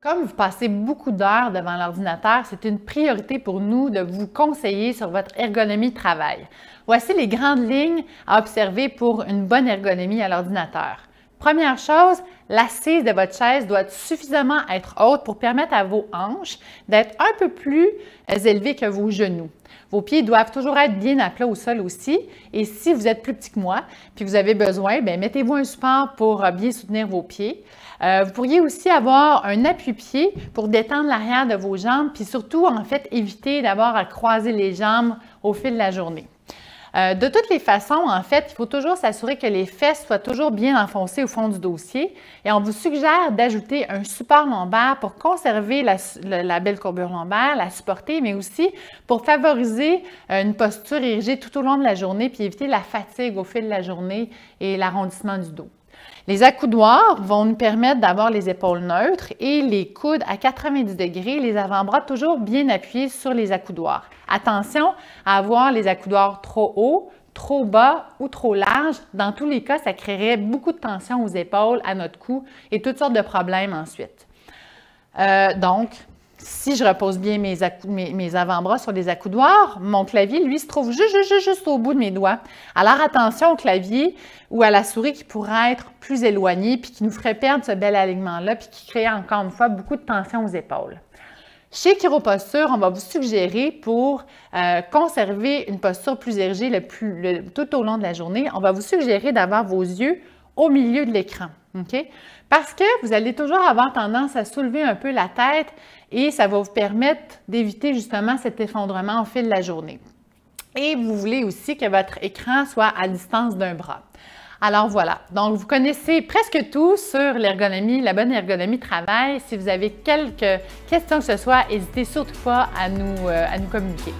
Comme vous passez beaucoup d'heures devant l'ordinateur, c'est une priorité pour nous de vous conseiller sur votre ergonomie de travail. Voici les grandes lignes à observer pour une bonne ergonomie à l'ordinateur. Première chose, l'assise de votre chaise doit suffisamment être haute pour permettre à vos hanches d'être un peu plus euh, élevées que vos genoux. Vos pieds doivent toujours être bien à plat au sol aussi. Et si vous êtes plus petit que moi, puis vous avez besoin, ben, mettez-vous un support pour euh, bien soutenir vos pieds. Euh, vous pourriez aussi avoir un appui-pied pour détendre l'arrière de vos jambes, puis surtout, en fait, éviter d'avoir à croiser les jambes au fil de la journée. Euh, de toutes les façons, en fait, il faut toujours s'assurer que les fesses soient toujours bien enfoncées au fond du dossier et on vous suggère d'ajouter un support lombaire pour conserver la, belle courbure lombaire, la supporter, mais aussi pour favoriser euh, une posture érigée tout au long de la journée puis éviter la fatigue au fil de la journée et l'arrondissement du dos. Les accoudoirs vont nous permettre d'avoir les épaules neutres et les coudes à 90 degrés, les avant-bras toujours bien appuyés sur les accoudoirs. Attention à avoir les accoudoirs trop hauts, trop bas ou trop larges. dans tous les cas, ça créerait beaucoup de tension aux épaules, à notre cou et toutes sortes de problèmes ensuite. Euh, donc, si je repose bien mes, mes, avant-bras sur les accoudoirs, mon clavier, lui, se trouve juste, juste au bout de mes doigts. Alors attention au clavier ou à la souris qui pourrait être plus éloignée, puis qui nous ferait perdre ce bel alignement-là, puis qui crée encore une fois beaucoup de tension aux épaules. Chez Chiroposture, on va vous suggérer pour euh, conserver une posture plus érigée tout au long de la journée, on va vous suggérer d'avoir vos yeux au milieu de l'écran. OK? Parce que vous allez toujours avoir tendance à soulever un peu la tête et ça va vous permettre d'éviter justement cet effondrement au fil de la journée. Et vous voulez aussi que votre écran soit à distance d'un bras. Alors voilà, donc vous connaissez presque tout sur l'ergonomie, la bonne ergonomie de travail. Si vous avez quelques questions que ce soit, n'hésitez surtout pas à nous euh, communiquer.